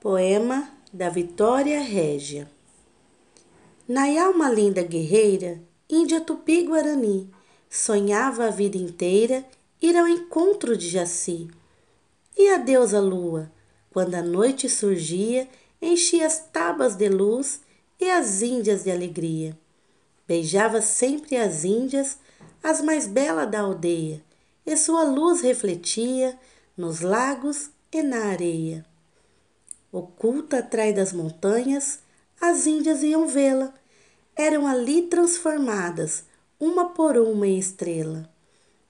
Poema da Vitória Régia. Nayá, uma linda guerreira, índia tupi-guarani, sonhava a vida inteira ir ao encontro de Jaci. E a deusa lua, quando a noite surgia, enchia as tabas de luz e as índias de alegria. Beijava sempre as índias, as mais belas da aldeia, e sua luz refletia nos lagos e na areia. Oculta atrás das montanhas, as índias iam vê-la. Eram ali transformadas, uma por uma em estrela.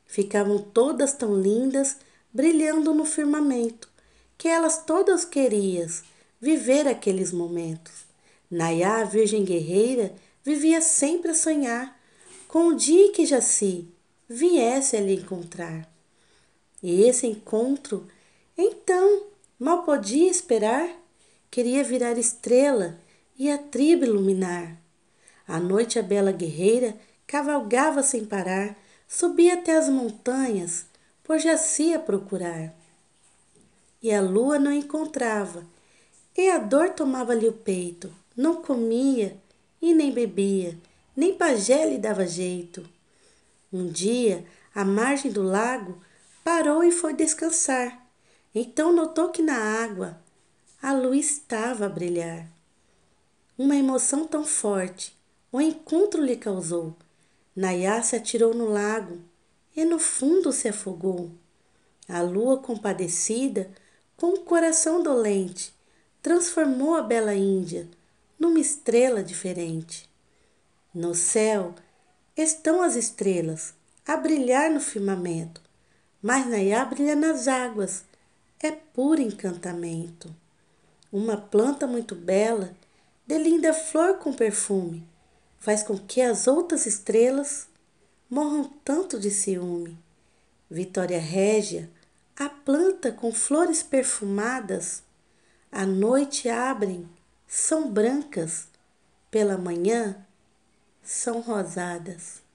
Ficavam todas tão lindas, brilhando no firmamento, que elas todas querias viver aqueles momentos. Nayá, a virgem guerreira, vivia sempre a sonhar com o dia que Jaci viesse a lhe encontrar. E esse encontro, então, Mal podia esperar, queria virar estrela e a tribo iluminar. À noite a bela guerreira cavalgava sem parar, subia até as montanhas, por Jaci procurar. E a lua não encontrava, e a dor tomava-lhe o peito, não comia e nem bebia, nem pajé lhe dava jeito. Um dia, à margem do lago, parou e foi descansar então notou que na água a luz estava a brilhar. Uma emoção tão forte o encontro lhe causou. Nayá se atirou no lago e no fundo se afogou. A lua compadecida, com o coração dolente, transformou a bela Índia numa estrela diferente. No céu estão as estrelas a brilhar no firmamento, mas Nayá brilha nas águas é puro encantamento. Uma planta muito bela, de linda flor com perfume, faz com que as outras estrelas morram tanto de ciúme. Vitória Régia, a planta com flores perfumadas, à noite abrem, são brancas, pela manhã são rosadas.